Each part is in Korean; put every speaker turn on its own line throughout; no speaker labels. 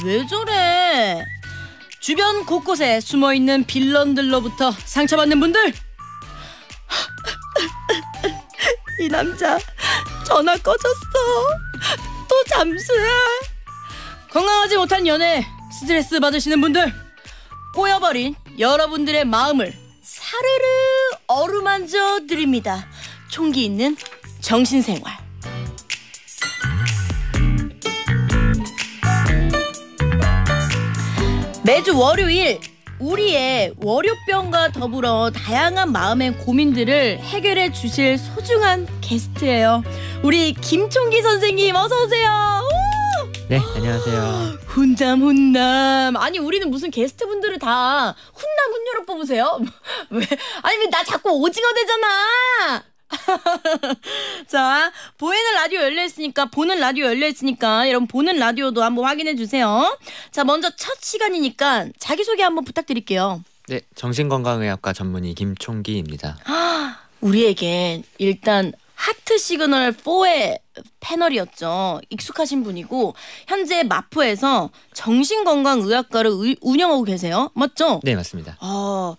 쟤왜 저래? 주변 곳곳에 숨어 있는 빌런들로부터 상처받는 분들. 이 남자 전화 꺼졌어. 또 잠수해. 건강하지 못한 연애 스트레스 받으시는 분들 꼬여버린 여러분들의 마음을 사르르 어루만져 드립니다. 총기 있는 정신생활. 매주 월요일 우리의 월요병과 더불어 다양한 마음의 고민들을 해결해 주실 소중한 게스트예요. 우리 김총기 선생님 어서 오세요.
네, 안녕하세요.
훈남 훈남. 아니 우리는 무슨 게스트분들을 다 훈남 훈녀로 뽑으세요? 왜? 아니 면나 자꾸 오징어 되잖아. 자, 보이는 라디오 열려 있으니까 보는 라디오 열려 있으니까 여러분 보는 라디오도 한번 확인해 주세요. 자, 먼저 첫 시간이니까 자기 소개 한번 부탁드릴게요.
네, 정신건강의학과 전문의 김총기입니다.
우리에게 일단 하트 시그널 4의 패널이었죠. 익숙하신 분이고 현재 마포에서 정신건강의학과를 의, 운영하고 계세요. 맞죠? 네, 맞습니다. 어,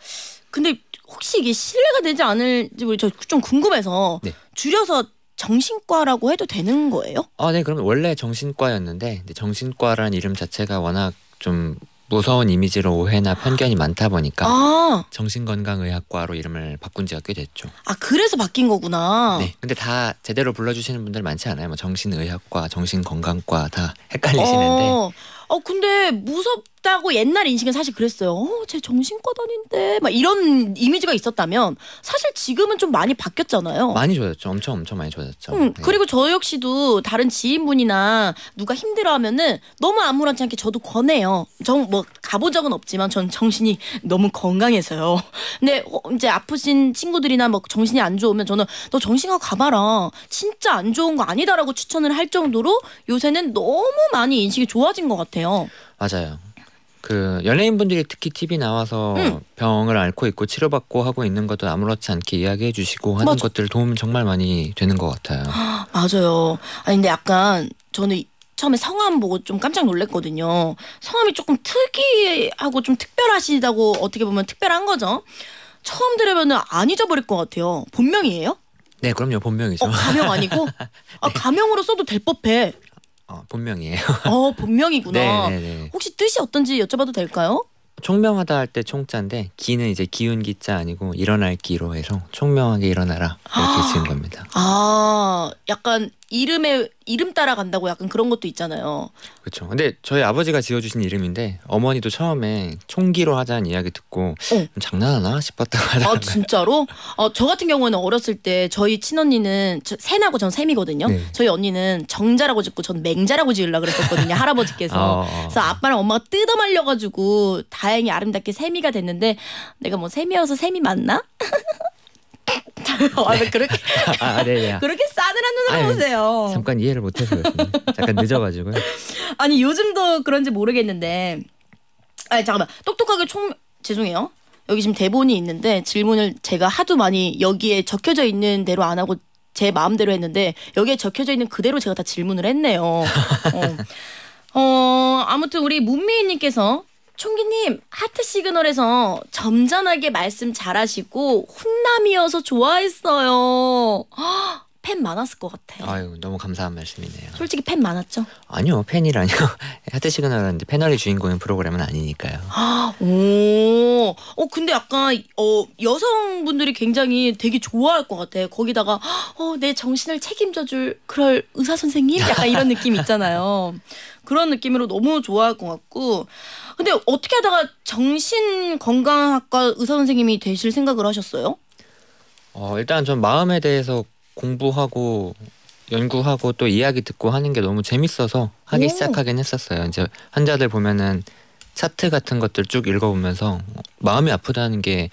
근데 혹시 이게 신뢰가 되지 않을지 우리 저좀 궁금해서 네. 줄여서 정신과라고 해도 되는 거예요?
아, 네. 그러 원래 정신과였는데 정신과라는 이름 자체가 워낙 좀 무서운 이미지로 오해나 편견이 많다 보니까 아. 정신건강의학과로 이름을 바꾼 지가 꽤 됐죠.
아 그래서 바뀐 거구나. 네.
근데 다 제대로 불러주시는 분들 많지 않아요. 뭐 정신의학과, 정신건강과 다 헷갈리시는데.
어, 어 근데 무섭. 정신고 옛날 인식은 사실 그랬어요. 어, 쟤 정신과 다닌데 막 이런 이미지가 있었다면 사실 지금은 좀 많이 바뀌었잖아요. 많이
좋아졌죠. 엄청 엄청 많이 좋아졌죠. 음,
네. 그리고 저 역시도 다른 지인분이나 누가 힘들어하면은 너무 아무렇지 않게 저도 권해요. 전 뭐 가본 적은 없지만 전 정신이 너무 건강해서요. 근데 어, 이제 아프신 친구들이나 뭐 정신이 안 좋으면 저는 너 정신과 가봐라. 진짜 안 좋은 거 아니다라고 추천을 할 정도로 요새는 너무 많이 인식이 좋아진 것 같아요.
맞아요. 그 연예인분들이 특히 TV 나와서 음. 병을 앓고 있고 치료받고 하고 있는 것도 아무렇지 않게 이야기해 주시고 하는 맞아. 것들 도움 정말 많이 되는 것 같아요.
아, 맞아요. 아니 근데 약간 저는 처음에 성함 보고 좀 깜짝 놀랐거든요. 성함이 조금 특이하고 좀 특별하시다고 어떻게 보면 특별한 거죠. 처음 들으면 안 잊어버릴 것 같아요. 본명이에요?
네, 그럼요. 본명이죠. 어, 가명 아니고?
아, 네. 아, 가명으로 써도 될 법해.
어, 본명이에요. 어 본명이구나. 네, 네, 네. 혹시 뜻이 어떤지 여쭤봐도 될까요? 총명하다 할 때 총자인데 기는 이제 기운 기자 아니고 일어날 기로 해서 총명하게 일어나라 이렇게 아. 지은
겁니다. 아 약간 이름에 이름 따라간다고 약간 그런 것도 있잖아요.
그렇죠. 근데 저희 아버지가 지어주신 이름인데 어머니도 처음에 총기로 하자는 이야기 듣고 어. 장난하나 싶었다고 하다가.
아 진짜로? 어, 저 같은 경우는 어렸을 때 저희 친언니는 저, 샘하고 전 샘이거든요. 네. 저희 언니는 정자라고 짓고 전 맹자라고 지으려 그랬었거든요. 할아버지께서. 어, 어, 어. 그래서 아빠랑 엄마가 뜯어 말려가지고 다행히 아름답게 샘이가 됐는데 내가 뭐 샘이어서 샘이 맞나? 아, 그렇게
아, 아, 네, 네. 그렇게
싸늘한 눈으로 아유, 보세요.
잠깐 이해를 못해서요. 잠깐 늦어가지고요.
아니 요즘도 그런지 모르겠는데. 아 잠깐만 똑똑하게 총 죄송해요. 여기 지금 대본이 있는데 질문을 제가 하도 많이 여기에 적혀져 있는 대로 안 하고 제 마음대로 했는데 여기에 적혀져 있는 그대로 제가 다 질문을 했네요. 어. 어 아무튼 우리 문미희님께서 총기님 하트 시그널에서 점잖하게 말씀 잘하시고 훈남이어서 좋아했어요. 허, 팬 많았을 것 같아.
아유 너무 감사한 말씀이네요.
솔직히 팬 많았죠?
아니요 팬이라뇨. 하트 시그널은 패널이 주인공인 프로그램은 아니니까요.
아, 오, 어 근데 약간 어 여성분들이 굉장히 되게 좋아할 것 같아. 거기다가 어내 정신을 책임져줄 그럴 의사 선생님 약간 이런 느낌 있잖아요. 그런 느낌으로 너무 좋아할 것 같고 근데 어떻게 하다가 정신건강학과 의사 선생님이 되실 생각을 하셨어요?
어, 일단 전 마음에 대해서 공부하고 연구하고 또 이야기 듣고 하는 게 너무 재밌어서 하기 예. 시작하긴 했었어요. 이제 환자들 보면은 차트 같은 것들 쭉 읽어보면서 마음이 아프다는 게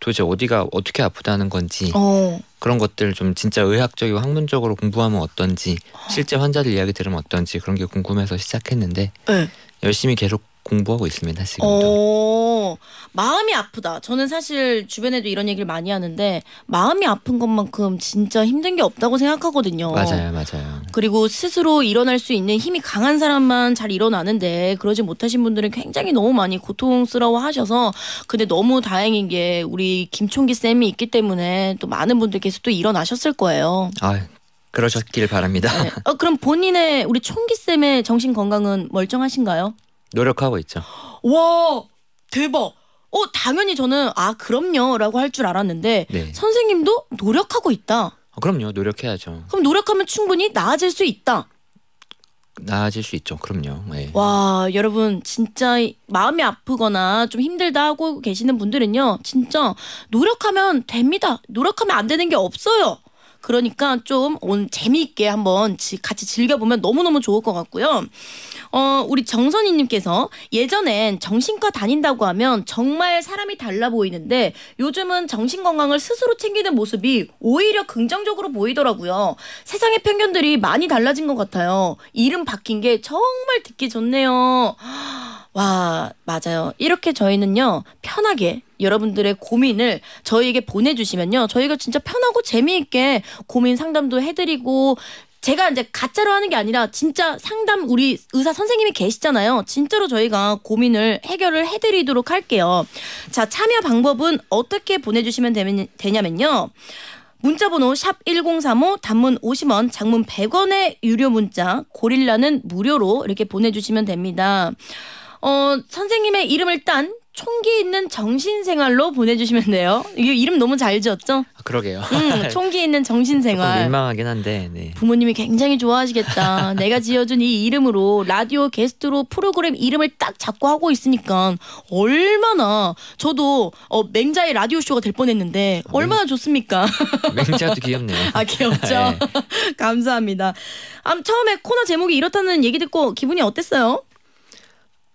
도대체 어디가 어떻게 아프다는 건지 어. 그런 것들 좀 진짜 의학적이고 학문적으로 공부하면 어떤지 실제 환자들 이야기 들으면 어떤지 그런 게 궁금해서 시작했는데 네. 열심히 계속 공부하고 있습니다 지금도. 오,
마음이 아프다. 저는 사실 주변에도 이런 얘기를 많이 하는데 마음이 아픈 것만큼 진짜 힘든 게 없다고 생각하거든요. 맞아요, 맞아요. 그리고 스스로 일어날 수 있는 힘이 강한 사람만 잘 일어나는데 그러지 못하신 분들은 굉장히 너무 많이 고통스러워하셔서 근데 너무 다행인 게 우리 김총기 쌤이 있기 때문에 또 많은 분들께서 또 일어나셨을 거예요.
아, 그러셨길 바랍니다. 네.
어, 그럼 본인의 우리 총기 쌤의 정신 건강은 멀쩡하신가요?
노력하고 있죠.
와 대박. 어 당연히 저는 아 그럼요라고 할 줄 알았는데 네. 선생님도 노력하고 있다. 아,
그럼요 노력해야죠.
그럼 노력하면 충분히 나아질 수 있다.
나아질 수 있죠. 그럼요. 네.
와 여러분 진짜 마음이 아프거나 좀 힘들다 하고 계시는 분들은요 진짜 노력하면 됩니다. 노력하면 안 되는 게 없어요. 그러니까 좀 재미있게 한번 같이 즐겨보면 너무너무 좋을 것 같고요. 어, 우리 정선희님께서 예전엔 정신과 다닌다고 하면 정말 사람이 달라 보이는데 요즘은 정신 건강을 스스로 챙기는 모습이 오히려 긍정적으로 보이더라고요. 세상의 편견들이 많이 달라진 것 같아요. 이름 바뀐 게 정말 듣기 좋네요. 와, 맞아요. 이렇게 저희는요, 편하게 여러분들의 고민을 저희에게 보내주시면요, 저희가 진짜 편하고 재미있게 고민 상담도 해드리고, 제가 이제 가짜로 하는 게 아니라 진짜 상담 우리 의사 선생님이 계시잖아요. 진짜로 저희가 고민을 해결을 해드리도록 할게요. 자, 참여 방법은 어떻게 보내주시면 되냐면요. 문자번호 샵 1035 단문 50원 장문 100원의 유료 문자 고릴라는 무료로 이렇게 보내주시면 됩니다. 어, 선생님의 이름을 딴 총기 있는 정신생활로 보내주시면 돼요. 이게 이름 너무 잘 지었죠? 아,
그러게요. 음, 네. 총기
있는 정신생활.
민망하긴 한데. 네.
부모님이 굉장히 좋아하시겠다. 내가 지어준 이 이름으로 라디오 게스트로 프로그램 이름을 딱 잡고 하고 있으니까 얼마나 저도 어, 맹자의 라디오 쇼가 될 뻔했는데 아, 얼마나 맹... 좋습니까?
맹자도 귀엽네요. 아 귀엽죠. 네.
감사합니다. 아, 처음에 코너 제목이 이렇다는 얘기 듣고 기분이 어땠어요?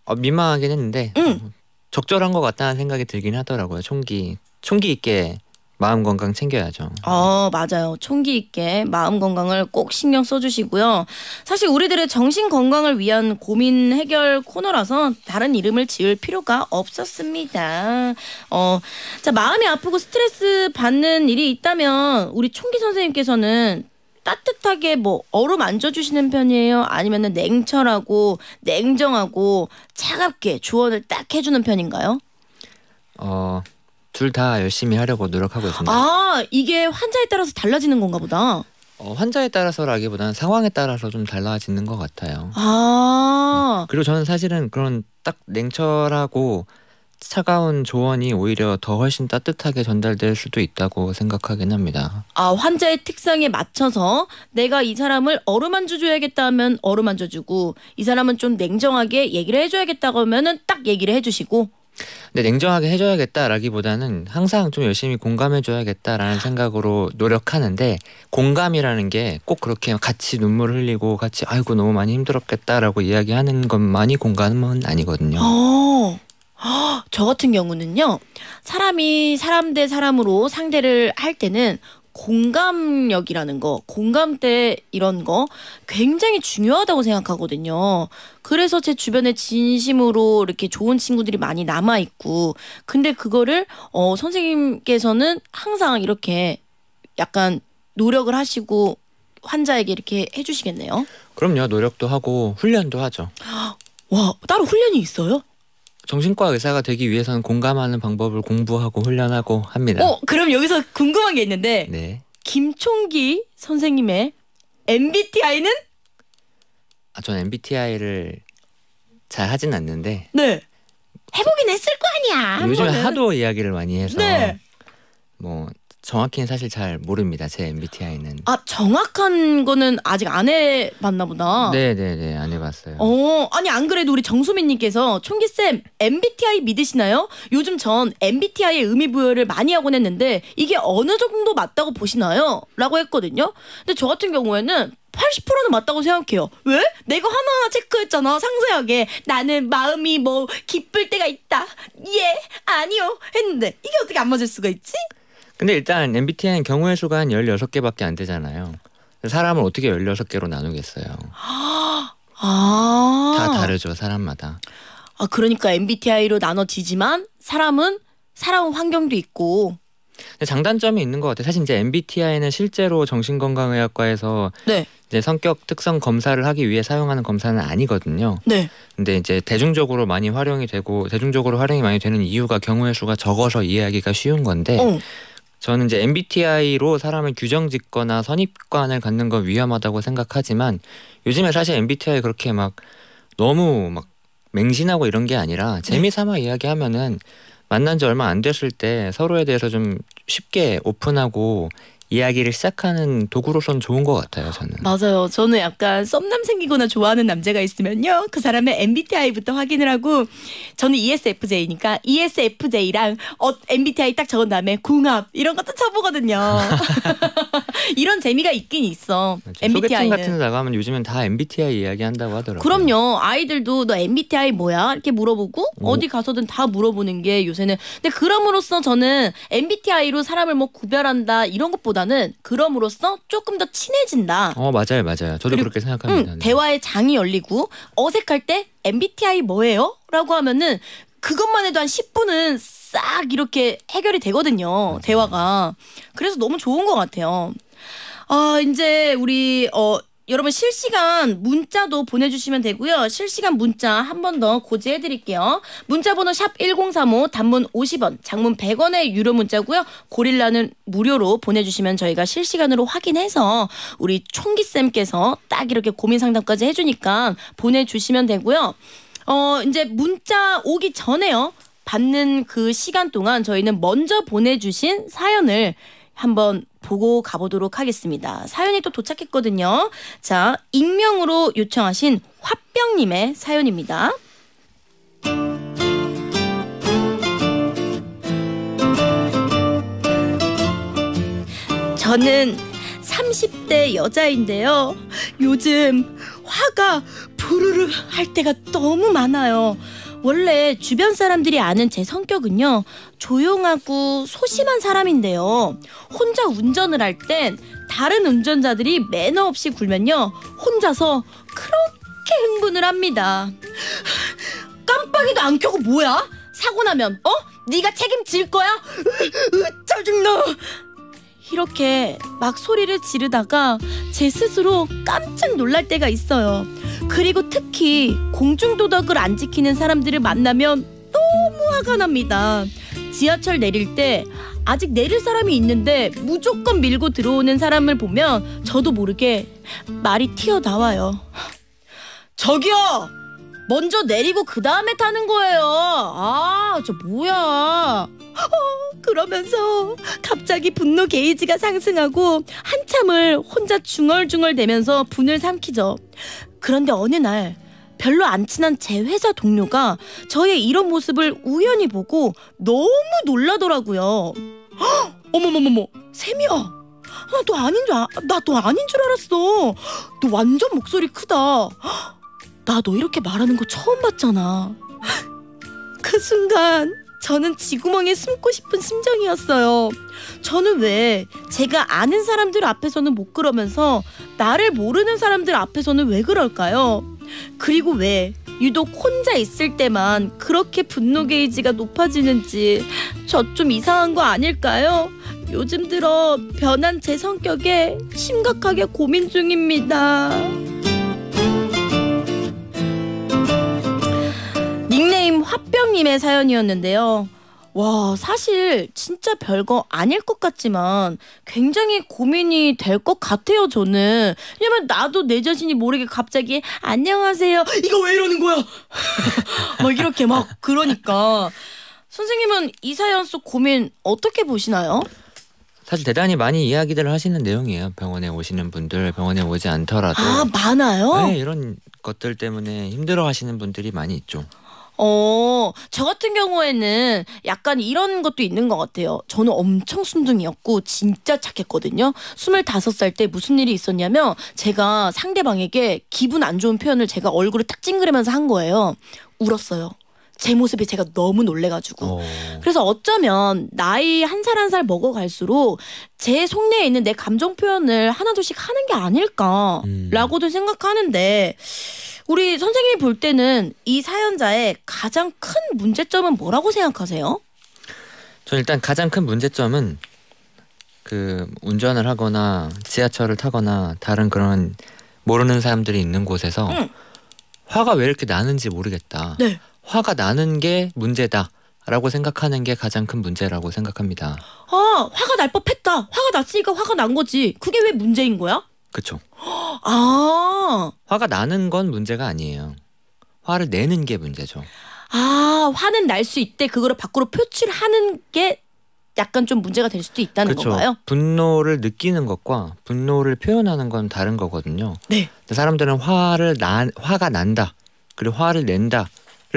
어, 민망하긴 했는데 음. 적절한 것 같다는 생각이 들긴 하더라고요. 총기 총기 있게 마음 건강 챙겨야죠.
어, 맞아요. 총기 있게 마음 건강을 꼭 신경 써주시고요. 사실 우리들의 정신 건강을 위한 고민 해결 코너라서 다른 이름을 지을 필요가 없었습니다. 어, 자, 마음이 아프고 스트레스 받는 일이 있다면 우리 총기 선생님께서는 따뜻하게 뭐 얼음 안져주시는 편이에요? 아니면은 냉철하고 냉정하고 차갑게 조언을 딱 해주는 편인가요?
어, 둘 다 열심히 하려고 노력하고 있습니다. 아, 이게 환자에 따라서 달라지는 건가 보다. 어, 환자에 따라서라기보다는 상황에 따라서 좀 달라지는 것 같아요.
아. 네.
그리고 저는 사실은 그런 딱 냉철하고 차가운 조언이 오히려 더 훨씬 따뜻하게 전달될 수도 있다고 생각하긴 합니다.
아 환자의 특성에 맞춰서 내가 이 사람을 어루만져 줘야겠다 하면 어루만져 주고 이 사람은 좀 냉정하게 얘기를 해줘야겠다고 하면은 딱 얘기를 해주시고
근데 네, 냉정하게 해줘야겠다라기보다는 항상 좀 열심히 공감해줘야겠다라는 아. 생각으로 노력하는데 공감이라는 게 꼭 그렇게 같이 눈물 흘리고 같이 아이고 너무 많이 힘들었겠다라고 이야기하는 것만이 공감은 아니거든요.
오. 어. 저 같은 경우는요. 사람이 사람 대 사람으로 상대를 할 때는 공감력이라는 거, 공감대 이런 거 굉장히 중요하다고 생각하거든요. 그래서 제 주변에 진심으로 이렇게 좋은 친구들이 많이 남아있고, 근데 그거를, 어, 선생님께서는 항상 이렇게 약간 노력을 하시고 환자에게 이렇게 해주시겠네요.
그럼요, 노력도 하고 훈련도 하죠. 와, 따로 훈련이 있어요? 정신과 의사가 되기 위해서는 공감하는 방법을 공부하고 훈련하고 합니다. 어,
그럼 여기서 궁금한 게 있는데 네. 김총기 선생님의 MBTI는?
아, 전 MBTI를 잘 하진 않는데. 네.
해보긴 했을 거 아니야. 요즘에 하도
이야기를 많이 해서 네. 뭐 정확히는 사실 잘 모릅니다. 제 MBTI는.
아 정확한 거는 아직 안 해봤나 보다. 네네네
안 해봤어요.
어 아니 안 그래도 우리 정수민님께서 총기 쌤 MBTI 믿으시나요? 요즘 전 MBTI의 의미 부여를 많이 하곤 했는데 이게 어느 정도 맞다고 보시나요?라고 했거든요. 근데 저 같은 경우에는 80%는 맞다고 생각해요. 왜? 내가 하나하나 체크했잖아. 상세하게. 나는 마음이 뭐 기쁠 때가 있다. 예. 아니요. 했는데 이게 어떻게 안 맞을 수가 있지?
근데 일단 MBTI는 경우의 수가 한 16개밖에 안 되잖아요. 사람을 어떻게 16개로 나누겠어요.
아. 다
다르죠, 사람마다.
아, 그러니까 MBTI로 나눠지지만 사람은 살아온 환경도 있고
장단점이 있는 것 같아요. 사실 이제 MBTI는 실제로 정신건강의학과에서 네. 이제 성격 특성 검사를 하기 위해 사용하는 검사는 아니거든요. 네. 근데 이제 대중적으로 많이 활용이 되고 대중적으로 활용이 많이 되는 이유가 경우의 수가 적어서 이해하기가 쉬운 건데 어. 저는 이제 MBTI로 사람을 규정 짓거나 선입관을 갖는 건 위험하다고 생각하지만 요즘에 사실 MBTI 그렇게 막 너무 막 맹신하고 이런 게 아니라 네. 재미삼아 이야기하면은 만난 지 얼마 안 됐을 때 서로에 대해서 좀 쉽게 오픈하고 이야기를 시작하는 도구로선 좋은 것 같아요. 저는.
맞아요. 저는 약간 썸남 생기거나 좋아하는 남자가 있으면요. 그 사람의 MBTI부터 확인을 하고 저는 ESFJ니까 ESFJ랑 어, MBTI 딱 적은 다음에 궁합 이런 것도 쳐보거든요. 이런 재미가 있긴 있어. 그렇죠. MBTI 같은 데
나가면 요즘엔 다 MBTI 이야기한다고 하더라고요.
그럼요. 아이들도 너 MBTI 뭐야? 이렇게 물어보고 오. 어디 가서든 다 물어보는 게 요새는. 근데 그럼으로써 저는 MBTI로 사람을 뭐 구별한다 이런 것보다는 그럼으로써 조금 더 친해진다.
어 맞아요 맞아요. 저도 그렇게 생각합니다. 응,
네. 대화의 장이 열리고 어색할 때 MBTI 뭐예요? 라고 하면은 그것만 해도 한 10분은 싹 이렇게 해결이 되거든요. 맞아요. 대화가. 그래서 너무 좋은 것 같아요. 아, 이제 우리 어 여러분 실시간 문자도 보내주시면 되고요. 실시간 문자 한 번 더 고지해드릴게요. 문자번호 샵 1035 단문 50원 장문 100원의 유료 문자고요. 고릴라는 무료로 보내주시면 저희가 실시간으로 확인해서 우리 총기쌤께서 딱 이렇게 고민 상담까지 해주니까 보내주시면 되고요. 어 이제 문자 오기 전에요. 받는 그 시간 동안 저희는 먼저 보내주신 사연을 한번 보고 가보도록 하겠습니다. 사연이 또 도착했거든요. 자, 익명으로 요청하신 화병님의 사연입니다. 저는 30대 여자인데요. 요즘 화가 부르르 할 때가 너무 많아요. 원래 주변 사람들이 아는 제 성격은요. 조용하고 소심한 사람인데요. 혼자 운전을 할 땐 다른 운전자들이 매너 없이 굴면요. 혼자서 그렇게 흥분을 합니다. 깜빡이도 안 켜고 뭐야? 사고 나면 어? 네가 책임질 거야? 짜증나. 이렇게 막 소리를 지르다가 제 스스로 깜짝 놀랄 때가 있어요. 그리고 특히 공중도덕을 안 지키는 사람들을 만나면 너무 화가 납니다. 지하철 내릴 때 아직 내릴 사람이 있는데 무조건 밀고 들어오는 사람을 보면 저도 모르게 말이 튀어나와요. 저기요! 먼저 내리고 그 다음에 타는 거예요. 아, 저 뭐야. 어, 그러면서 갑자기 분노 게이지가 상승하고 한참을 혼자 중얼중얼대면서 분을 삼키죠. 그런데 어느 날 별로 안 친한 제 회사 동료가 저의 이런 모습을 우연히 보고 너무 놀라더라고요. 어머머머머, 세미야. 아, 너 아닌 줄, 아, 나너 아닌 줄 알았어. 너 완전 목소리 크다. 나 너 이렇게 말하는 거 처음 봤잖아. 그 순간 저는 지구멍에 숨고 싶은 심정이었어요. 저는 왜 제가 아는 사람들 앞에서는 못 그러면서 나를 모르는 사람들 앞에서는 왜 그럴까요? 그리고 왜 유독 혼자 있을 때만 그렇게 분노 게이지가 높아지는지 저 좀 이상한 거 아닐까요? 요즘 들어 변한 제 성격에 심각하게 고민 중입니다. 닉네임 화병님의 사연이었는데요. 와, 사실 진짜 별거 아닐 것 같지만 굉장히 고민이 될 것 같아요, 저는. 왜냐면 나도 내 자신이 모르게 갑자기 안녕하세요. 이거 왜 이러는 거야? 막 이렇게 막 그러니까. 선생님은 이 사연 속 고민 어떻게 보시나요?
사실 대단히 많이 이야기들을 하시는 내용이에요. 병원에 오시는 분들, 병원에 오지 않더라도 아
많아요. 네,
이런 것들 때문에 힘들어 하시는 분들이 많이 있죠.
어, 저 같은 경우에는 약간 이런 것도 있는 것 같아요. 저는 엄청 순둥이었고 진짜 착했거든요. 25살 때 무슨 일이 있었냐면 제가 상대방에게 기분 안 좋은 표현을 제가 얼굴을 탁 찡그리면서 한 거예요. 울었어요. 제 모습이 제가 너무 놀래가지고 어. 그래서 어쩌면 나이 한 살 한 살 먹어갈수록 제 속내에 있는 내 감정 표현을 하나둘씩 하는 게 아닐까라고도 음. 생각하는데 우리 선생님이 볼 때는 이 사연자의 가장 큰 문제점은 뭐라고 생각하세요?
저 일단 가장 큰 문제점은 그 운전을 하거나 지하철을 타거나 다른 그런 모르는 사람들이 있는 곳에서 응. 화가 왜 이렇게 나는지 모르겠다. 네. 화가 나는 게 문제다. 라고 생각하는 게 가장 큰 문제라고 생각합니다. 아, 화가 날 법했다. 화가 났으니까 화가 난 거지. 그게 왜 문제인 거야? 그쵸. 아. 화가 나는 건 문제가 아니에요. 화를 내는 게 문제죠.
아, 화는 날 수 있대. 그거를 밖으로
표출하는
게 약간 좀 문제가 될 수도 있다는 그쵸. 건가요?
분노를 느끼는 것과 분노를 표현하는 건 다른 거거든요. 네. 사람들은 화를 나, 화가 난다. 그리고 화를 낸다를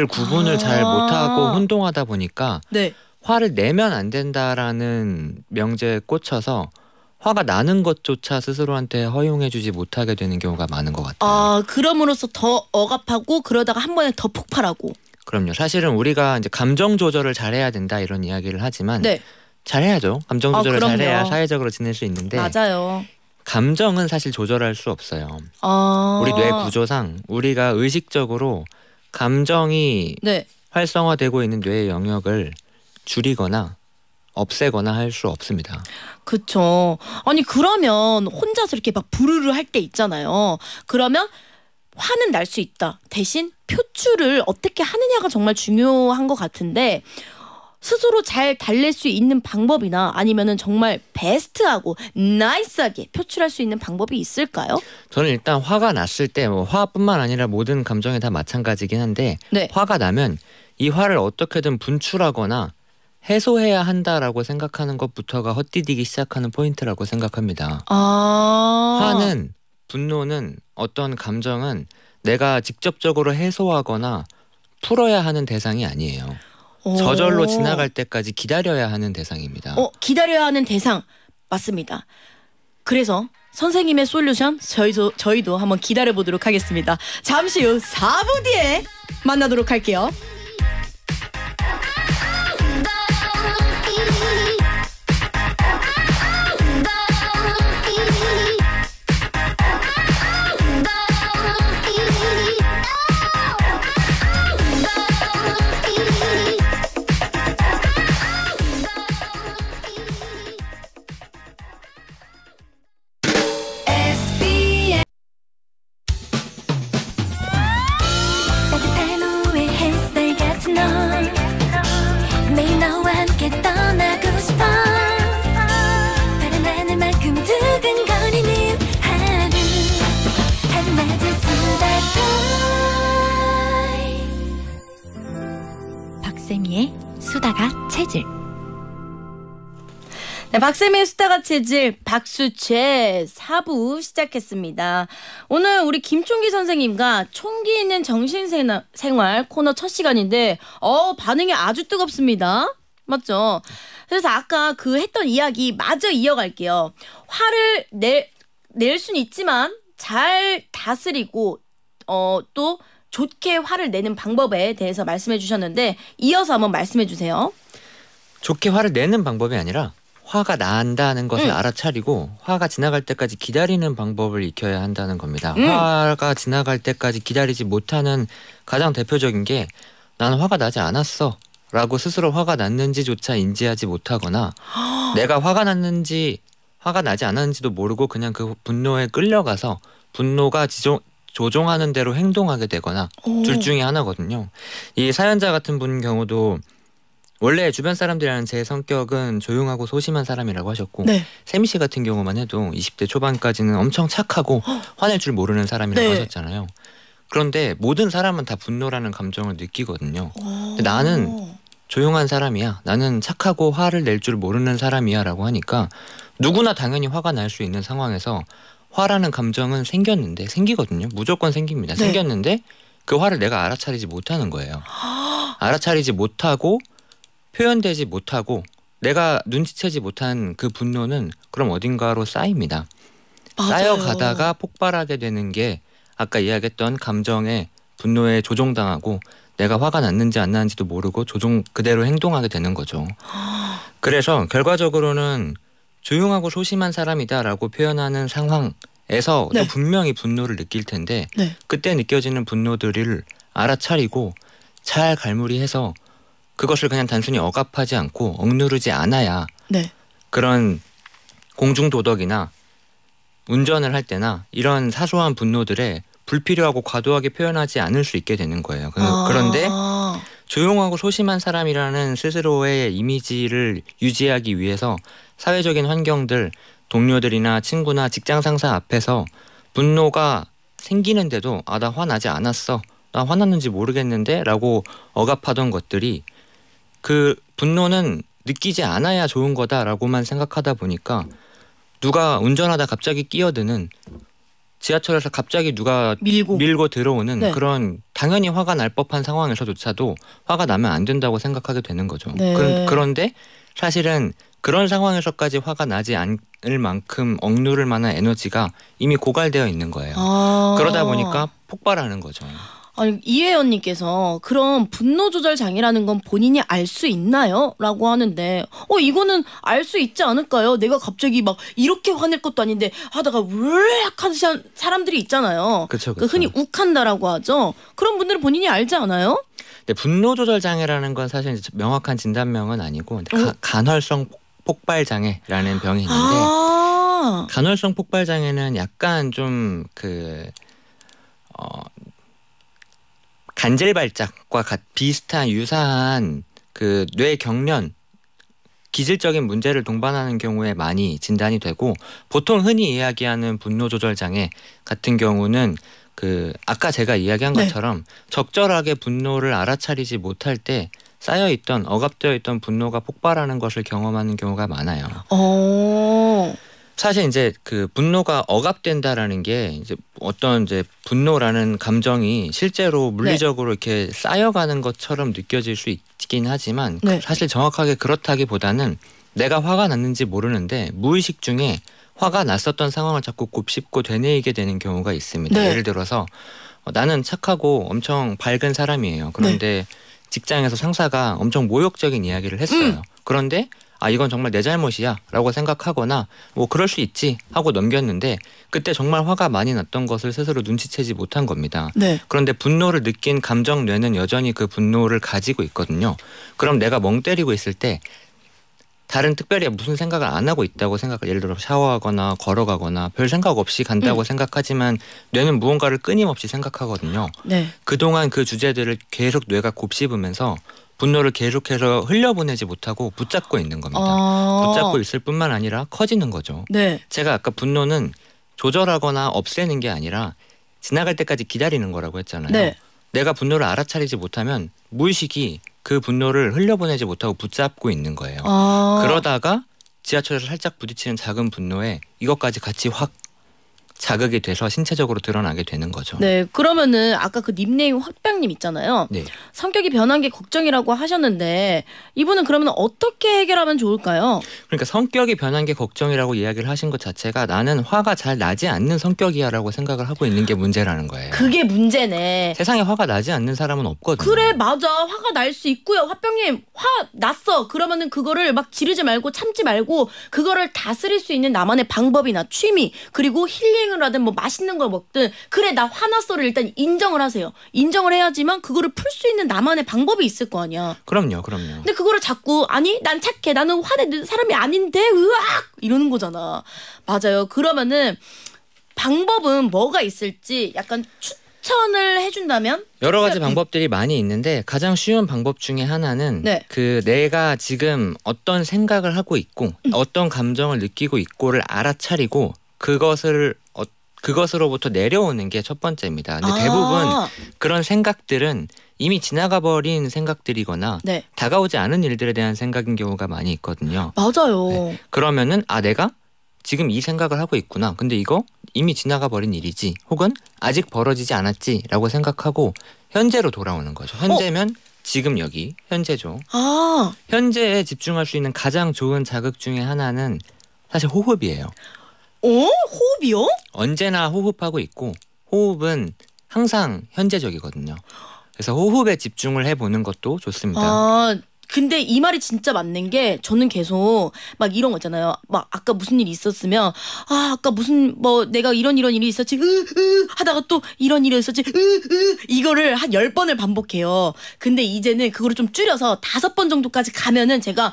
구분을 아잘 아. 못하고 혼동하다 보니까 네. 화를 내면 안 된다라는 명제에 꽂혀서 화가 나는 것조차 스스로한테 허용해주지 못하게 되는 경우가 많은 것 같아요.
아, 그럼으로써 더 억압하고 그러다가 한 번에 더 폭발하고.
그럼요. 사실은 우리가 이제 감정 조절을 잘해야 된다 이런 이야기를 하지만 네. 잘해야죠. 감정 아, 조절을 아, 잘해야 사회적으로 지낼 수 있는데
맞아요.
감정은 사실 조절할 수 없어요.
아 우리 뇌
구조상 우리가 의식적으로 감정이 네. 활성화되고 있는 뇌의 영역을 줄이거나 없애거나 할 수 없습니다.
그쵸. 아니 그러면 혼자서 이렇게 막 부르르 할 때 있잖아요. 그러면 화는 날 수 있다. 대신 표출을 어떻게 하느냐가 정말 중요한 것 같은데 스스로 잘 달랠 수 있는 방법이나 아니면은 정말 베스트하고 나이스하게 표출할 수 있는 방법이 있을까요?
저는 일단 화가 났을 때뭐 화뿐만 아니라 모든 감정이 다 마찬가지긴 한데 네. 화가 나면 이 화를 어떻게든 분출하거나 해소해야 한다라고 생각하는 것부터가 헛디디기 시작하는 포인트라고 생각합니다.
아
화는 분노는 어떤 감정은 내가 직접적으로 해소하거나 풀어야 하는 대상이 아니에요. 저절로 지나갈 때까지 기다려야 하는 대상입니다. 어, 기다려야 하는 대상 맞습니다. 그래서
선생님의 솔루션 저희도 저희도 한번 기다려 보도록 하겠습니다. 잠시 후 4부 뒤에 만나도록 할게요. 박세미의 수다가 체질. 네, 박세미의 수다가 체질 박수채 4부 시작했습니다. 오늘 우리 김총기 선생님과 총기 있는 정신생활 코너 첫 시간인데 어 반응이 아주 뜨겁습니다. 맞죠? 그래서 아까 그 했던 이야기 마저 이어갈게요. 화를 낼, 낼순 있지만 잘 다스리고 어, 또 좋게 화를 내는 방법에 대해서 말씀해 주셨는데 이어서 한번 말씀해 주세요.
좋게 화를 내는 방법이 아니라 화가 난다는 것을 음. 알아차리고 화가 지나갈 때까지 기다리는 방법을 익혀야 한다는 겁니다. 음. 화가 지나갈 때까지 기다리지 못하는 가장 대표적인 게 나는 화가 나지 않았어. 라고 스스로 화가 났는지조차 인지하지 못하거나 내가 화가 났는지 화가 나지 않았는지도 모르고 그냥 그 분노에 끌려가서 분노가 지종, 조종하는 대로 행동하게 되거나 오. 둘 중에 하나거든요. 이 사연자 같은 분 경우도 원래 주변 사람들이라는 제 성격은 조용하고 소심한 사람이라고 하셨고 네. 세미 씨 같은 경우만 해도 20대 초반까지는 엄청 착하고 화낼 줄 모르는 사람이라고 네. 하셨잖아요. 그런데 모든 사람은 다 분노라는 감정을 느끼거든요. 근데 나는 조용한 사람이야. 나는 착하고 화를 낼 줄 모르는 사람이야라고 하니까 누구나 당연히 화가 날 수 있는 상황에서 화라는 감정은 생겼는데 생기거든요. 무조건 생깁니다. 네. 생겼는데 그 화를 내가 알아차리지 못하는 거예요. 알아차리지 못하고 표현되지 못하고 내가 눈치채지 못한 그 분노는 그럼 어딘가로 쌓입니다. 맞아요. 쌓여가다가 폭발하게 되는 게 아까 이야기했던 감정에 분노에 조종당하고 내가 화가 났는지 안 났는지도 모르고 조종 그대로 행동하게 되는 거죠. 그래서 결과적으로는 조용하고 소심한 사람이다라고 표현하는 상황에서 네. 분명히 분노를 느낄 텐데 네. 그때 느껴지는 분노들을 알아차리고 잘 갈무리해서 그것을 그냥 단순히 억압하지 않고 억누르지 않아야 네. 그런 공중 도덕이나 운전을 할 때나 이런 사소한 분노들에 불필요하고 과도하게 표현하지 않을 수 있게 되는 거예요. 그, 아 그런데 조용하고 소심한 사람이라는 스스로의 이미지를 유지하기 위해서 사회적인 환경들, 동료들이나 친구나 직장 상사 앞에서 분노가 생기는데도 아 나 화나지 않았어. 나 화났는지 모르겠는데 라고 억압하던 것들이 그 분노는 느끼지 않아야 좋은 거다라고만 생각하다 보니까 누가 운전하다 갑자기 끼어드는 지하철에서 갑자기 누가 밀고, 밀고 들어오는 네. 그런 당연히 화가 날 법한 상황에서조차도 화가 나면 안 된다고 생각하게 되는 거죠. 네. 그런, 그런데 사실은 그런 상황에서까지 화가 나지 않을 만큼 억누를 만한 에너지가 이미 고갈되어 있는 거예요.
아~ 그러다 보니까
폭발하는 거죠.
아니, 이혜연님께서 그럼 분노 조절 장애라는 건 본인이 알 수 있나요? 라고 하는데 어 이거는 알 수 있지 않을까요? 내가 갑자기 막 이렇게 화낼 것도 아닌데 하다가 울락 하는 사람들이 있잖아요. 그쵸, 그쵸. 그 흔히 욱한다라고 하죠. 그런 분들은 본인이 알지 않아요?
근데 분노 조절 장애라는 건 사실 명확한 진단명은 아니고 어? 가, 간헐성 폭발 장애라는 병이 있는데 아 간헐성 폭발 장애는 약간 좀 그 어, 간질발작과 비슷한 유사한 그 뇌 경련 기질적인 문제를 동반하는 경우에 많이 진단이 되고 보통 흔히 이야기하는 분노 조절 장애 같은 경우는 그 아까 제가 이야기한 네. 것처럼 네. 적절하게 분노를 알아차리지 못할 때 쌓여 있던 억압되어 있던 분노가 폭발하는 것을 경험하는 경우가 많아요. 오. 어. 사실 이제 그 분노가 억압된다라는 게 이제 어떤 이제 분노라는 감정이 실제로 네. 물리적으로 네. 이렇게 쌓여가는 것처럼 느껴질 수 있긴 하지만 네. 사실 정확하게 그렇다기보다는 내가 화가 났는지 모르는데 무의식 중에 화가 났었던 상황을 자꾸 곱씹고 되뇌이게 되는 경우가 있습니다. 네. 예를 들어서 어, 나는 착하고 엄청 밝은 사람이에요. 그런데 네. 직장에서 상사가 엄청 모욕적인 이야기를 했어요. 음. 그런데 아 이건 정말 내 잘못이야라고 생각하거나 뭐 그럴 수 있지 하고 넘겼는데 그때 정말 화가 많이 났던 것을 스스로 눈치채지 못한 겁니다. 네. 그런데 분노를 느낀 감정 뇌는 여전히 그 분노를 가지고 있거든요. 그럼 내가 멍 때리고 있을 때 다른 특별히 무슨 생각을 안 하고 있다고 생각을 예를 들어 샤워하거나 걸어가거나 별 생각 없이 간다고 음. 생각하지만 뇌는 무언가를 끊임없이 생각하거든요. 네. 그동안 그 주제들을 계속 뇌가 곱씹으면서 분노를 계속해서 흘려보내지 못하고 붙잡고 있는 겁니다.
아 붙잡고
있을 뿐만 아니라 커지는 거죠. 네. 제가 아까 분노는 조절하거나 없애는 게 아니라 지나갈 때까지 기다리는 거라고 했잖아요. 네. 내가 분노를 알아차리지 못하면 무의식이 그 분노를 흘려보내지 못하고 붙잡고 있는 거예요. 아 그러다가 지하철에서 살짝 부딪히는 작은 분노에 이것까지 같이 확 자극이 돼서 신체적으로 드러나게 되는 거죠.
네, 그러면은 아까 그 닉네임 확병님 있잖아요. 네. 성격이 변한 게 걱정이라고 하셨는데 이분은 그러면 어떻게 해결하면 좋을까요?
그러니까 성격이 변한 게 걱정이라고 이야기를 하신 것 자체가 나는 화가 잘 나지 않는 성격이야라고 생각을 하고 있는 게 문제라는 거예요. 그게 문제네. 세상에 화가 나지 않는 사람은 없거든요. 그래 맞아 화가 날 수 있고요. 화병님 화 났어. 그러면은 그거를
막 지르지 말고 참지 말고 그거를 다스릴 수 있는 나만의 방법이나 취미 그리고 힐링 쇼핑을 하든 뭐 맛있는 걸 먹든 그래 나 화났어를 일단 인정을 하세요. 인정을 해야지만 그거를 풀 수 있는 나만의 방법이 있을 거 아니야.
그럼요, 그럼요. 근데
그거를 자꾸 아니 난 착해 나는 화내 는 사람이 아닌데 으악 이러는 거잖아. 맞아요. 그러면은 방법은 뭐가 있을지 약간 추. 천을 해준다면
여러 가지 방법들이 많이 있는데 가장 쉬운 방법 중에 하나는 네. 그 내가 지금 어떤 생각을 하고 있고 음. 어떤 감정을 느끼고 있고를 알아차리고 그것을 그것으로부터 내려오는 게 첫 번째입니다. 근데 아. 대부분 그런 생각들은 이미 지나가 버린 생각들이거나 네. 다가오지 않은 일들에 대한 생각인 경우가 많이 있거든요.
맞아요. 네.
그러면은 아 내가 지금 이 생각을 하고 있구나. 근데 이거 이미 지나가 버린 일이지. 혹은 아직 벌어지지 않았지라고 생각하고 현재로 돌아오는 거죠. 어? 현재면 어. 지금 여기 현재죠. 아. 현재에 집중할 수 있는 가장 좋은 자극 중의 하나는 사실 호흡이에요. 어? 호흡이요? 언제나 호흡하고 있고 호흡은 항상 현재적이거든요. 그래서 호흡에 집중을 해보는 것도 좋습니다.
아, 근데 이 말이 진짜 맞는 게 저는 계속 막 이런 거 있잖아요. 막 아까 무슨 일이 있었으면 아 아까 무슨 뭐 내가 이런 이런 일이 있었지 으으 하다가 또 이런 일이 있었지 으으 이거를 한 열 번을 반복해요. 근데 이제는 그거를 좀 줄여서 다섯 번 정도까지 가면은 제가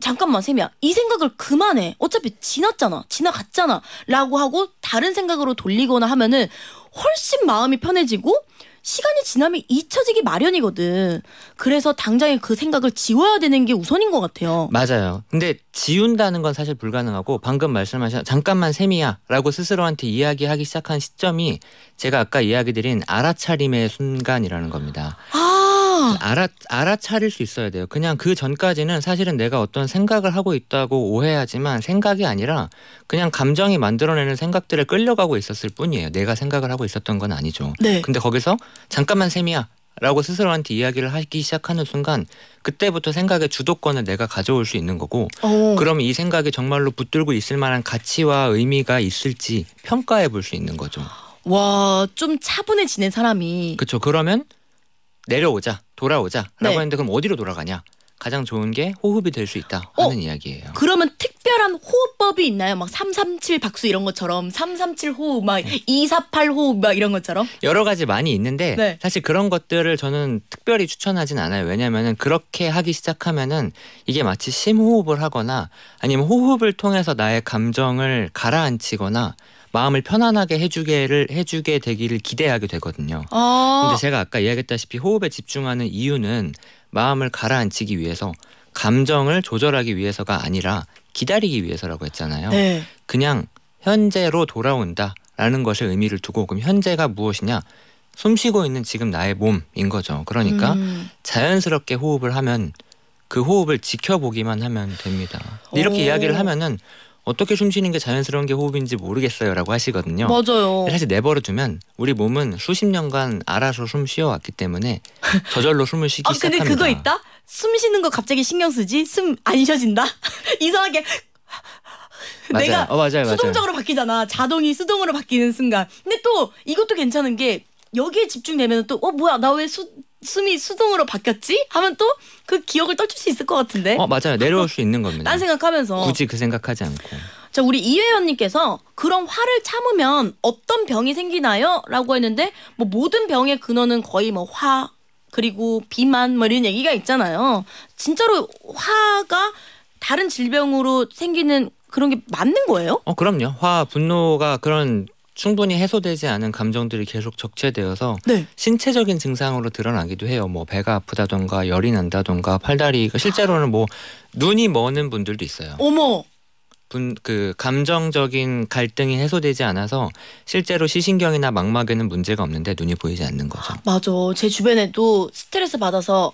잠깐만 세미야 이 생각을 그만해 어차피 지났잖아 지나갔잖아 라고 하고 다른 생각으로 돌리거나 하면은 훨씬 마음이 편해지고 시간이 지나면 잊혀지기 마련이거든. 그래서 당장에 그 생각을 지워야 되는 게 우선인 것 같아요.
맞아요. 근데 지운다는 건 사실 불가능하고 방금 말씀하신 잠깐만 셈이야라고 스스로한테 이야기하기 시작한 시점이 제가 아까 이야기 드린 알아차림의 순간이라는 겁니다. 아 알아 알아차릴 수 있어야 돼요. 그냥 그 전까지는 사실은 내가 어떤 생각을 하고 있다고 오해하지만 생각이 아니라 그냥 감정이 만들어내는 생각들을 끌려가고 있었을 뿐이에요. 내가 생각을 하고 있었던 건 아니죠. 네. 근데 거기서 잠깐만 셈이야. 라고 스스로한테 이야기를 하기 시작하는 순간 그때부터 생각의 주도권을 내가 가져올 수 있는 거고 오. 어. 그럼 이 생각이 정말로 붙들고 있을 만한 가치와 의미가 있을지 평가해 볼 수 있는 거죠.
와, 좀 차분해지는 사람이.
그렇죠. 그러면 내려오자. 돌아오자라고 네. 했는데 그럼 어디로 돌아가냐? 가장 좋은 게 호흡이 될 수 있다 어? 하는 어, 이야기예요.
그러면 특별한 호흡법이 있나요? 막337 박수 이런 것처럼 337 호흡 막248 네. 호흡 막 이런 것처럼?
여러 가지 많이 있는데 네. 사실 그런 것들을 저는 특별히 추천하진 않아요. 왜냐면은 그렇게 하기 시작하면은 이게 마치 심호흡을 하거나 아니면 호흡을 통해서 나의 감정을 가라앉히거나 마음을 편안하게 해주게를 해주게 되기를 기대하게 되거든요.
어. 근데
제가 아까 이야기했다시피 호흡에 집중하는 이유는 마음을 가라앉히기 위해서 감정을 조절하기 위해서가 아니라 기다리기 위해서라고 했잖아요. 네. 그냥 현재로 돌아온다라는 것을 의미를 두고 그럼 현재가 무엇이냐? 숨 쉬고 있는 지금 나의 몸인 거죠. 그러니까 음. 자연스럽게 호흡을 하면 그 호흡을 지켜보기만 하면 됩니다. 이렇게 오. 이야기를 하면은 어떻게 숨 쉬는 게 자연스러운 게 호흡인지 모르겠어요라고 하시거든요. 맞아요. 사실 내버려 두면 우리 몸은 수십 년간 알아서 숨 쉬어왔기 때문에 저절로 숨을 쉬기 아, 시작합니다. 근데 그거
있다? 숨 쉬는 거 갑자기 신경 쓰지? 숨 안 쉬어진다? 이상하게
내가 어, 맞아요, 수동적으로
바뀌잖아. 자동이 수동으로 바뀌는 순간. 근데 또 이것도 괜찮은 게 여기에 집중되면 또 어 뭐야 나왜수 숨이 수동으로 바뀌었지? 하면 또 그 기억을 떨칠 수 있을 것 같은데. 어 맞아요. 내려올
수 있는 겁니다. 딴
생각하면서. 굳이
그 생각하지 않고.
자 우리 이회원님께서 그런 화를 참으면 어떤 병이 생기나요?라고 했는데 뭐 모든 병의 근원은 거의 뭐 화 그리고 비만 뭐 이런 얘기가 있잖아요. 진짜로 화가 다른 질병으로 생기는 그런 게
맞는 거예요? 어 그럼요. 화 분노가 그런 충분히 해소되지 않은 감정들이 계속 적체되어서 네. 신체적인 증상으로 드러나기도 해요. 뭐 배가 아프다던가 열이 난다던가 팔다리가 실제로는 뭐 눈이 머는 분들도 있어요. 어머. 분, 그 감정적인 갈등이 해소되지 않아서 실제로 시신경이나 망막에는 문제가 없는데 눈이 보이지 않는 거죠.
맞아. 제 주변에도 스트레스 받아서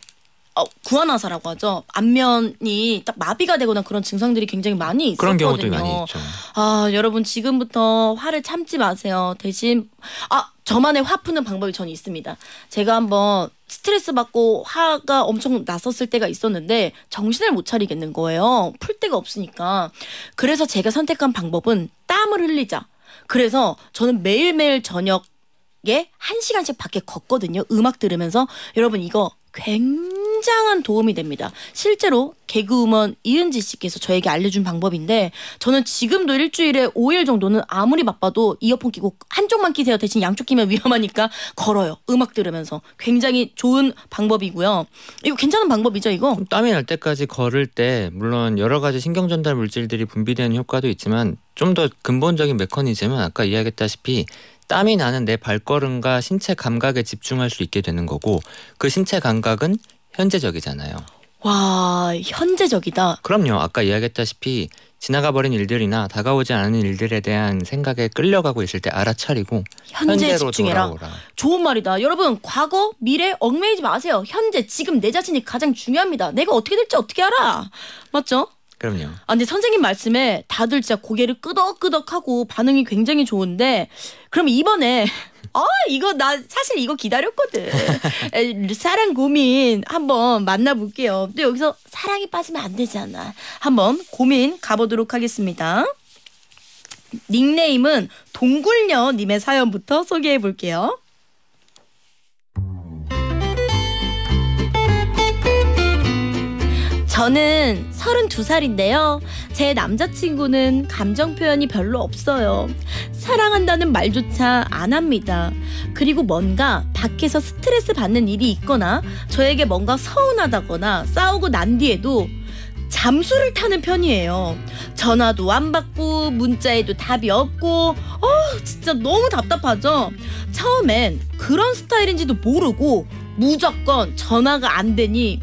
어, 구안화사라고 하죠. 안면이 딱 마비가 되거나 그런 증상들이 굉장히 많이 있었거든요. 그런 경우도 많이 있죠. 아 여러분 지금부터 화를 참지 마세요. 대신 아 저만의 화 푸는 방법이 전 있습니다. 제가 한번 스트레스 받고 화가 엄청 났었을 때가 있었는데 정신을 못 차리겠는 거예요. 풀 데가 없으니까. 그래서 제가 선택한 방법은 땀을 흘리자. 그래서 저는 매일매일 저녁에 한 시간씩 밖에 걷거든요. 음악 들으면서 여러분 이거 굉장히 굉장한 도움이 됩니다. 실제로 개그우먼 이은지 씨께서 저에게 알려준 방법인데 저는 지금도 일주일에 5일 정도는 아무리 바빠도 이어폰 끼고 한쪽만 끼세요. 대신 양쪽 끼면 위험하니까 걸어요. 음악 들으면서 굉장히 좋은 방법이고요. 이거 괜찮은 방법이죠, 이거?
땀이 날 때까지 걸을 때 물론 여러 가지 신경 전달 물질들이 분비되는 효과도 있지만 좀 더 근본적인 메커니즘은 아까 이야기했다시피 땀이 나는 내 발걸음과 신체 감각에 집중할 수 있게 되는 거고 그 신체 감각은 현재적이잖아요.
와, 현재적이다.
그럼요. 아까 이야기했다시피 지나가 버린 일들이나 다가오지 않은 일들에 대한 생각에 끌려가고 있을 때 알아차리고 현재 현재로 집중해라. 돌아오라.
좋은 말이다. 여러분, 과거, 미래 얽매이지 마세요. 현재, 지금 내 자신이 가장 중요합니다. 내가 어떻게 될지 어떻게 알아? 맞죠? 그럼요. 아, 근데 선생님 말씀에 다들 진짜 고개를 끄덕끄덕하고 반응이 굉장히 좋은데 그럼 이번에 어 이거 나 사실 이거 기다렸거든. 사랑 고민 한번 만나볼게요. 근데 여기서 사랑이 빠지면 안 되잖아. 한번 고민 가보도록 하겠습니다. 닉네임은 동굴녀님의 사연부터 소개해 볼게요. 저는 32살인데요. 제 남자친구는 감정 표현이 별로 없어요. 사랑한다는 말조차 안 합니다. 그리고 뭔가 밖에서 스트레스 받는 일이 있거나 저에게 뭔가 서운하다거나 싸우고 난 뒤에도 잠수를 타는 편이에요. 전화도 안 받고 문자에도 답이 없고 어 진짜 너무 답답하죠. 처음엔 그런 스타일인지도 모르고 무조건 전화가 안 되니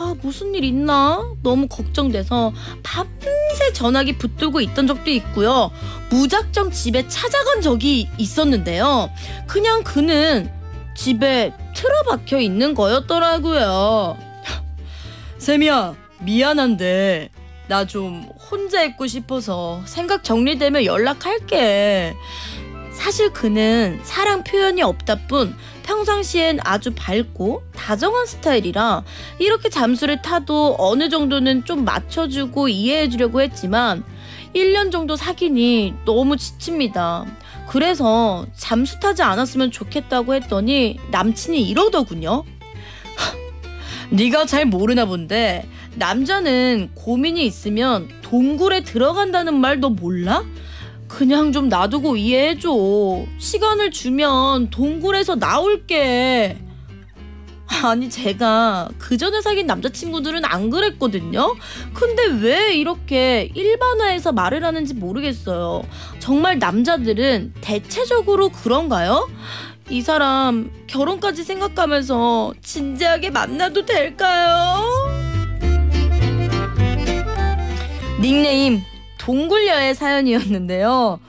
아, 무슨 일 있나? 너무 걱정돼서 밤새 전화기 붙들고 있던 적도 있고요. 무작정 집에 찾아간 적이 있었는데요. 그냥 그는 집에 틀어박혀 있는 거였더라고요. 세미야, 미안한데 나 좀 혼자 있고 싶어서 생각 정리되면 연락할게. 사실 그는 사랑 표현이 없다 뿐 평상시엔 아주 밝고 다정한 스타일이라 이렇게 잠수를 타도 어느 정도는 좀 맞춰주고 이해해주려고 했지만 1년 정도 사귀니 너무 지칩니다. 그래서 잠수 타지 않았으면 좋겠다고 했더니 남친이 이러더군요. 네가 잘 모르나 본데 남자는 고민이 있으면 동굴에 들어간다는 말도 몰라? 그냥 좀 놔두고 이해해줘. 시간을 주면 동굴에서 나올게. 아니 제가 그전에 사귄 남자친구들은 안 그랬거든요. 근데 왜 이렇게 일반화해서 말을 하는지 모르겠어요. 정말 남자들은 대체적으로 그런가요? 이 사람 결혼까지 생각하면서 진지하게 만나도 될까요? 닉네임 동굴녀의 사연이었는데요.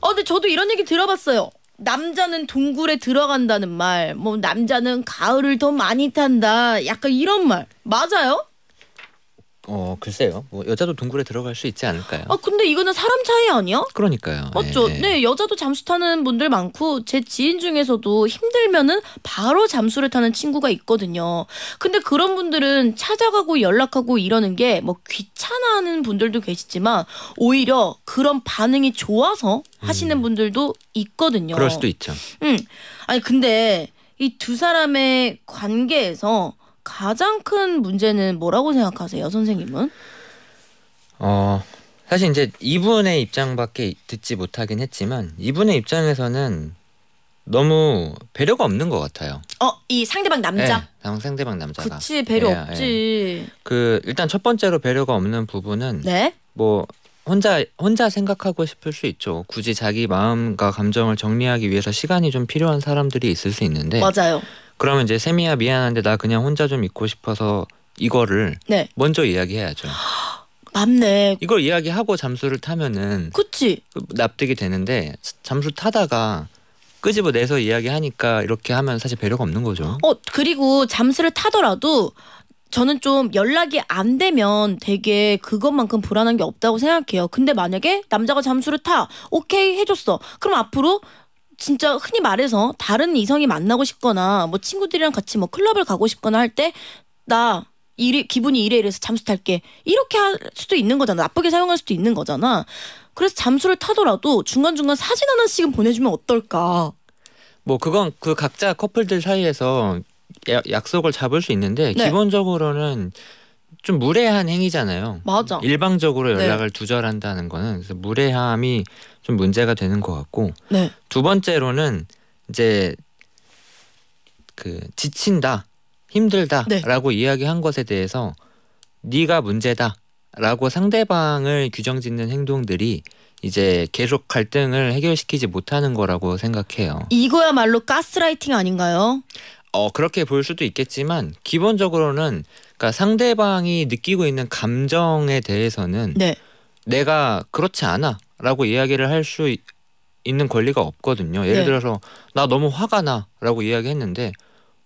어, 근데 저도 이런 얘기 들어봤어요. 남자는 동굴에 들어간다는 말, 뭐 남자는 가을을 더 많이 탄다, 약간 이런 말 맞아요?
어 글쎄요. 뭐 여자도 동굴에 들어갈 수 있지 않을까요?
아 근데 이거는 사람 차이 아니야? 그러니까요. 예, 맞죠. 예. 네 여자도 잠수 타는 분들 많고 제 지인 중에서도 힘들면은 바로 잠수를 타는 친구가 있거든요. 근데 그런 분들은 찾아가고 연락하고 이러는 게 뭐 귀찮아하는 분들도 계시지만 오히려 그런 반응이 좋아서 하시는 음. 분들도 있거든요. 그럴 수도 있죠. 음 아니 근데 이 두 사람의 관계에서 가장 큰 문제는 뭐라고 생각하세요, 선생님은?
어, 사실 이제 이분의 입장밖에 듣지 못하긴 했지만 이분의 입장에서는 너무 배려가 없는 것 같아요.
어, 이 상대방 남자.
네, 상대방 남자가. 그치
배려 네, 없지. 네.
그 일단 첫 번째로 배려가 없는 부분은 네? 뭐 혼자 혼자 생각하고 싶을 수 있죠. 굳이 자기 마음과 감정을 정리하기 위해서 시간이 좀 필요한 사람들이 있을 수 있는데 맞아요. 그러면 이제 세미야 미안한데 나 그냥 혼자 좀 있고 싶어서 이거를 네. 먼저 이야기해야죠. 맞네. 이걸 이야기하고 잠수를 타면은 그치. 납득이 되는데 잠수 타다가 끄집어내서 이야기하니까 이렇게 하면 사실 배려가 없는 거죠.
어 그리고 잠수를 타더라도 저는 좀 연락이 안 되면 되게 그것만큼 불안한 게 없다고 생각해요. 근데 만약에 남자가 잠수를 타 오케이 해줬어. 그럼 앞으로 진짜 흔히 말해서 다른 이성이 만나고 싶거나 뭐 친구들이랑 같이 뭐 클럽을 가고 싶거나 할 때 나 이래 기분이 이래 이래서 잠수 탈게 이렇게 할 수도 있는 거잖아 나쁘게 사용할 수도 있는 거잖아 그래서 잠수를 타더라도 중간중간 사진 하나씩은 보내주면 어떨까
뭐 그건 그 각자 커플들 사이에서 야, 약속을 잡을 수 있는데 네. 기본적으로는 좀 무례한 행위잖아요. 맞아. 일방적으로 네. 연락을 두절한다는 거는 그래서 무례함이 좀 문제가 되는 것 같고 네. 두 번째로는 이제 그 지친다, 힘들다라고 네. 이야기한 것에 대해서 네가 문제다라고 상대방을 규정짓는 행동들이 이제 계속 갈등을 해결시키지 못하는 거라고 생각해요.
이거야말로 가스라이팅 아닌가요?
어 그렇게 볼 수도 있겠지만 기본적으로는 그러니까 상대방이 느끼고 있는 감정에 대해서는 네. 내가 그렇지 않아라고 이야기를 할 수 있는 권리가 없거든요. 예를 네. 들어서 나 너무 화가 나라고 이야기했는데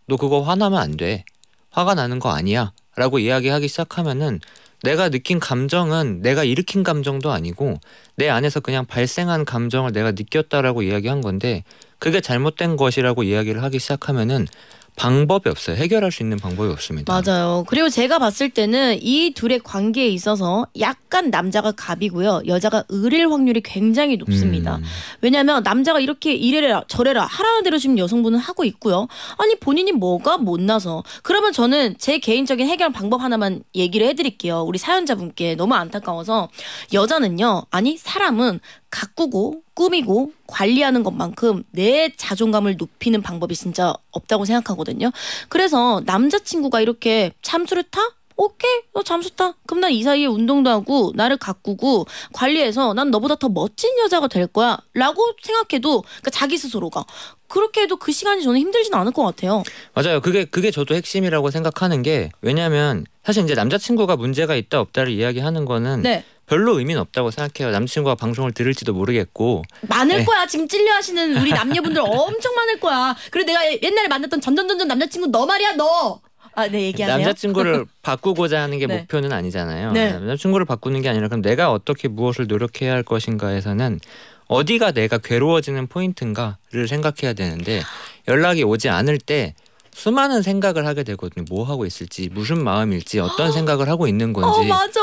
너 그거 화나면 안 돼. 화가 나는 거 아니야라고 이야기하기 시작하면은 내가 느낀 감정은 내가 일으킨 감정도 아니고 내 안에서 그냥 발생한 감정을 내가 느꼈다라고 이야기한 건데 그게 잘못된 것이라고 이야기를 하기 시작하면은 방법이 없어요. 해결할 수 있는 방법이 없습니다.
맞아요. 그리고 제가 봤을 때는 이 둘의 관계에 있어서 약간 남자가 갑이고요. 여자가 을일 확률이 굉장히 높습니다. 음. 왜냐하면 남자가 이렇게 이래라 저래라 하라는 대로 지금 여성분은 하고 있고요. 아니 본인이 뭐가 못나서 그러면 저는 제 개인적인 해결 방법 하나만 얘기를 해드릴게요. 우리 사연자분께 너무 안타까워서 여자는요. 아니 사람은 가꾸고 꾸미고 관리하는 것만큼 내 자존감을 높이는 방법이 진짜 없다고 생각하거든요. 그래서 남자친구가 이렇게 잠수를 타? 오케이 너 잠수 타 그럼 난 이 사이에 운동도 하고 나를 가꾸고 관리해서 난 너보다 더 멋진 여자가 될 거야 라고 생각해도 그러니까 자기 스스로가 그렇게 해도 그 시간이 저는 힘들진 않을 것 같아요
맞아요 그게 그게 저도 핵심이라고 생각하는 게 왜냐하면 사실 이제 남자친구가 문제가 있다 없다를 이야기하는 거는 네. 별로 의미는 없다고 생각해요. 남친과 방송을 들을지도 모르겠고
많을 네. 거야 지금 찔려 하시는 우리 남녀분들 엄청 많을 거야. 그리고 내가 옛날에 만났던 전전전전 남자친구 너 말이야 너. 아, 네 얘기하세요. 남자친구를
바꾸고자 하는 게 네. 목표는 아니잖아요. 네. 남자친구를 바꾸는 게 아니라 그럼 내가 어떻게 무엇을 노력해야 할 것인가에서는 어디가 내가 괴로워지는 포인트인가를 생각해야 되는데 연락이 오지 않을 때 수많은 생각을 하게 되거든요. 뭐 하고 있을지, 무슨 마음일지, 어떤 생각을 하고 있는 건지. 어, 맞아.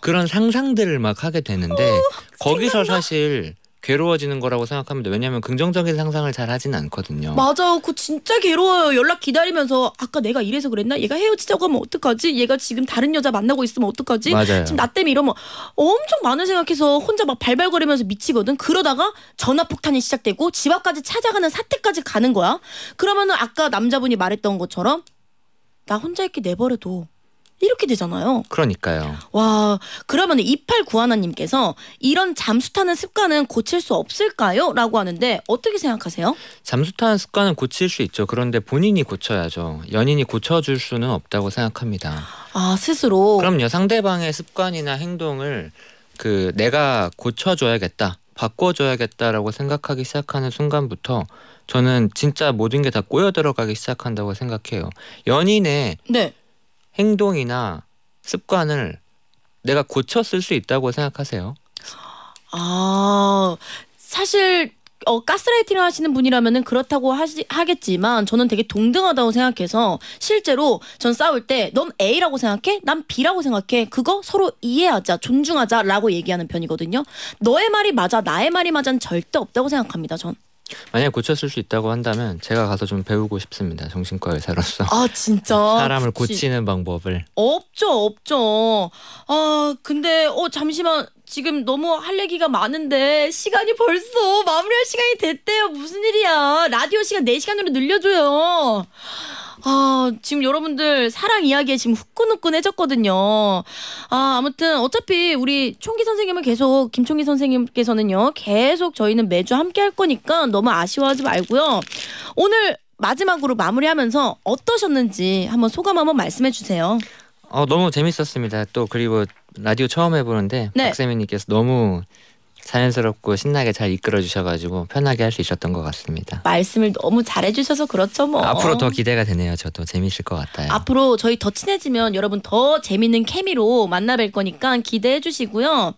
그런 상상들을 막 하게 되는데 어, 거기서 생각나. 사실 괴로워지는 거라고 생각합니다. 왜냐하면 긍정적인 상상을 잘 하진 않거든요.
맞아요. 그 진짜 괴로워요. 연락 기다리면서 아까 내가 이래서 그랬나? 얘가 헤어지자고 하면 어떡하지? 얘가 지금 다른 여자 만나고 있으면 어떡하지? 맞아요. 지금 나 때문에 이러면 엄청 많은 생각해서 혼자 막 발발거리면서 미치거든. 그러다가 전화 폭탄이 시작되고 집 앞까지 찾아가는 사태까지 가는 거야. 그러면은 아까 남자분이 말했던 것처럼 나 혼자 있게 내버려둬. 이렇게 되잖아요.
그러니까요.
와, 그러면 2891님께서 이런 잠수 타는 습관은 고칠 수 없을까요? 라고
하는데 어떻게 생각하세요? 잠수 타는 습관은 고칠 수 있죠. 그런데 본인이 고쳐야죠. 연인이 고쳐줄 수는 없다고 생각합니다. 아, 스스로? 그럼요. 상대방의 습관이나 행동을 그 내가 고쳐줘야겠다. 바꿔줘야겠다라고 생각하기 시작하는 순간부터 저는 진짜 모든 게 다 꼬여 들어가기 시작한다고 생각해요. 연인의 네. 행동이나 습관을 내가 고쳤을 수 있다고 생각하세요?
아, 사실 어, 가스라이팅을 하시는 분이라면은 그렇다고 하시, 하겠지만 저는 되게 동등하다고 생각해서 실제로 전 싸울 때 넌 A라고 생각해? 난 B라고 생각해. 그거 서로 이해하자, 존중하자라고 얘기하는 편이거든요. 너의 말이 맞아, 나의 말이 맞아는 절대 없다고 생각합니다. 전.
만약 고쳤을 수 있다고 한다면 제가 가서 좀 배우고 싶습니다. 정신과 의사로서. 아 진짜. 사람을 고치는 방법을.
없죠, 없죠. 아 근데 어 잠시만 지금 너무 할 얘기가 많은데 시간이 벌써 마무리할 시간이 됐대요. 무슨 일이야? 라디오 시간 4 시간으로 늘려줘요. 아, 지금 여러분들 사랑 이야기에 지금 후끈후끈해졌거든요. 아, 아무튼 어차피 우리 총기 선생님은 계속 김총기 선생님께서는요. 계속 저희는 매주 함께 할 거니까 너무 아쉬워하지 말고요. 오늘 마지막으로 마무리하면서 어떠셨는지 한번 소감 한번 말씀해 주세요.
어, 너무 재밌었습니다. 또 그리고 라디오 처음 해보는데 네. 박세민님께서 너무 자연스럽고 신나게 잘 이끌어 주셔가지고 편하게 할 수 있었던 것 같습니다.
말씀을 너무 잘해주셔서 그렇죠 뭐. 앞으로 더
기대가 되네요. 저도 재밌을 것 같아요.
앞으로 저희 더 친해지면 여러분 더 재밌는 케미로 만나뵐 거니까 기대해 주시고요.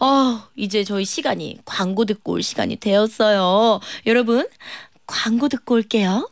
어, 이제 저희 시간이 광고 듣고 올 시간이 되었어요. 여러분 광고 듣고 올게요.